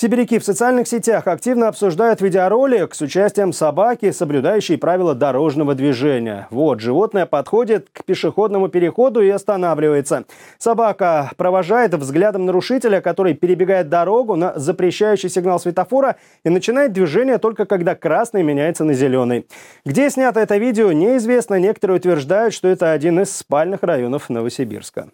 Сибиряки в социальных сетях активно обсуждают видеоролик с участием собаки, соблюдающей правила дорожного движения. Вот, животное подходит к пешеходному переходу и останавливается. Собака провожает взглядом нарушителя, который перебегает дорогу на запрещающий сигнал светофора и начинает движение только когда красный меняется на зеленый. Где снято это видео, неизвестно. Некоторые утверждают, что это один из спальных районов Новосибирска.